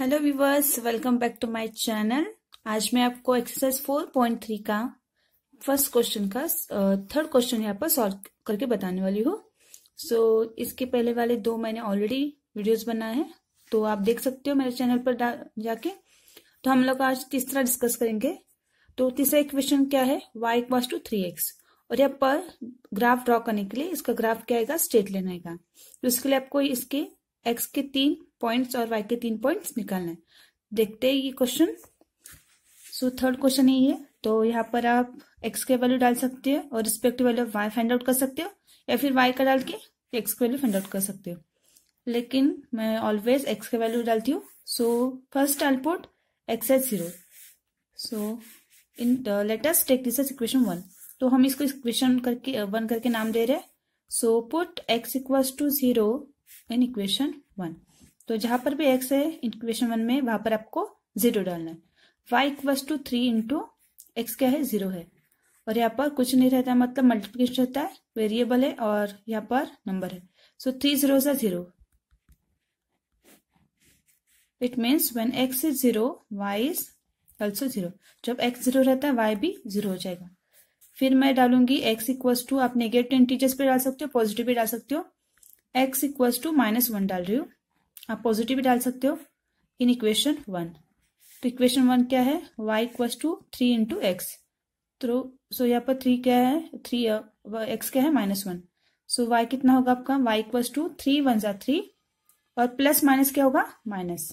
Hello viewers welcome back to my channel आज मैं आपको एक्सरसाइज 4.3 का फर्स्ट क्वेश्चन का थर्ड क्वेश्चन यहाँ पर सॉल्व करके बताने वाली हूँ सो so, इसके पहले वाले दो मैंने ऑलरेडी वीडियोस बनाए हैं तो आप देख सकते हो मेरे चैनल पर जाके तो हम लोग आज तीसरा डिस्कस करेंगे तो तीसरा क्वेश्चन क्या है y equals to three x और यहाँ पर ग्राफ ड्रॉ करने के लिए इसका ग्राफ क्या आएगा स्टेट लेना का तो इसके लिए आपको इसके एक्स के तीन पॉइंट्स और वाई के तीन पॉइंट्स निकालना है देखते हैं ये क्वेश्चन सो थर्ड क्वेश्चन है ये तो यहाँ पर आप एक्स के वैल्यू डाल सकते हो और respective value y find out कर सकते हो या फिर वाई का डाल के एक्स के वैल्यू फाइंड आउट कर सकते हो लेकिन मैं ऑलवेज एक्स के वैल्यू डालती हूँ so first output put x as zero so in latest take this equation one तो हम इसको इक्वेशन करके वन uh, करके नाम दे रहे हैं so put x equals to zero in equation one तो जहां पर भी एक्स है इक्वेशन वन में वहां पर आपको जीरो डालना है y equals to three into x क्या है जीरो है और यहाँ पर कुछ नहीं रहता मतलब मल्टीप्लिकेशन रहता है वेरिएबल है और यहाँ पर नंबर है सो थ्री जीरो सा zero it means when x is zero y is also zero जब एक्स जीरो रहता है वाई भी जीरो हो जाएगा फिर मैं डालूंगी एक्स इक्वस टू आप नेगेटिव इंटीजर्स पे डाल सकते हो पॉजिटिव भी डाल सकते हो x equals to minus one डाल रही हूँ आप पॉजिटिव भी डाल सकते हो इन इक्वेशन वन तो इक्वेशन वन क्या है y equals to three into x तो सो यहाँ पर थ्री क्या है थ्री एक्स uh, क्या है माइनस वन सो वाई कितना होगा आपका y equals to three one जा थ्री और प्लस माइनस क्या होगा minus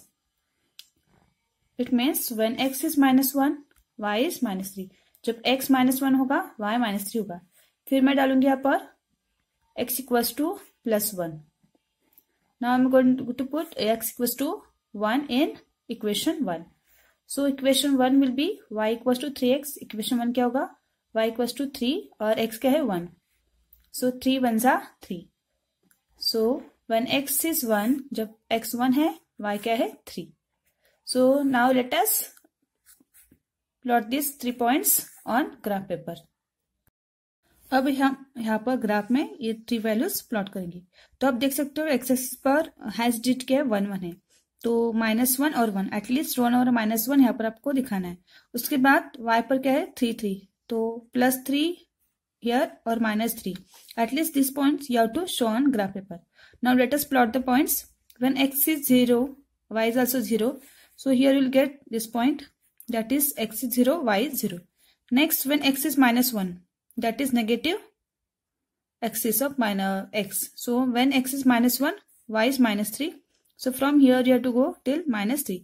it means when x is minus one y is minus three जब एक्स माइनस वन होगा वाई माइनस थ्री होगा फिर मैं डालूंगी यहाँ पर x equals to plus one Now I'm going to put x equals to 1 in equation 1. So equation 1 will be y equals to 3x. Equation 1 क्या होगा? y equals to 3 और x क्या है 1. So 3 वन जा three So when x is 1, जब x 1 है y क्या है 3. So now let us plot these three points on graph paper. अब हम यहाँ पर ग्राफ में ये थ्री वैल्यूज प्लॉट करेंगे तो आप देख सकते हो एक्सेस पर हैज डिट के वन वन है तो माइनस वन और वन एटलीस्ट वन और माइनस वन यहाँ पर आपको दिखाना है उसके बाद वाई पर क्या है थ्री थ्री तो प्लस थ्री हियर और minus three at least this point you have to show on graph paper now let us plot the point when x is zero y is also zero so here will get this point that is x is zero y is zero next when x is minus one that is negative axis of minus x. So when x is minus 1, y is minus 3. So from here you have to go till minus 3.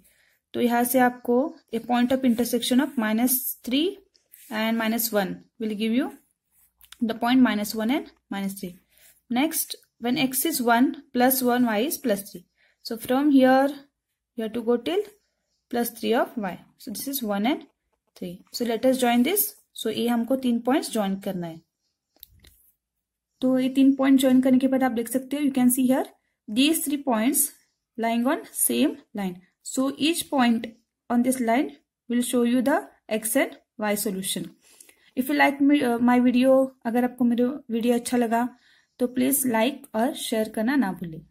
तो यहाँ से आपको a point of intersection of minus and minus will give you the point point and minus next when x is 1 plus 1 y is plus 3 so from here you have to go till plus 3 of y so this is 1 and 3 so let us join this so so, ये हमको तीन points join करना है तो ये तीन point join करने के बाद आप देख सकते हो you can see here these three points lying on same line so each point on this line will show you the x and y solution if you like my video अगर आपको मेरा वीडियो अच्छा लगा तो please like और share करना ना भूलें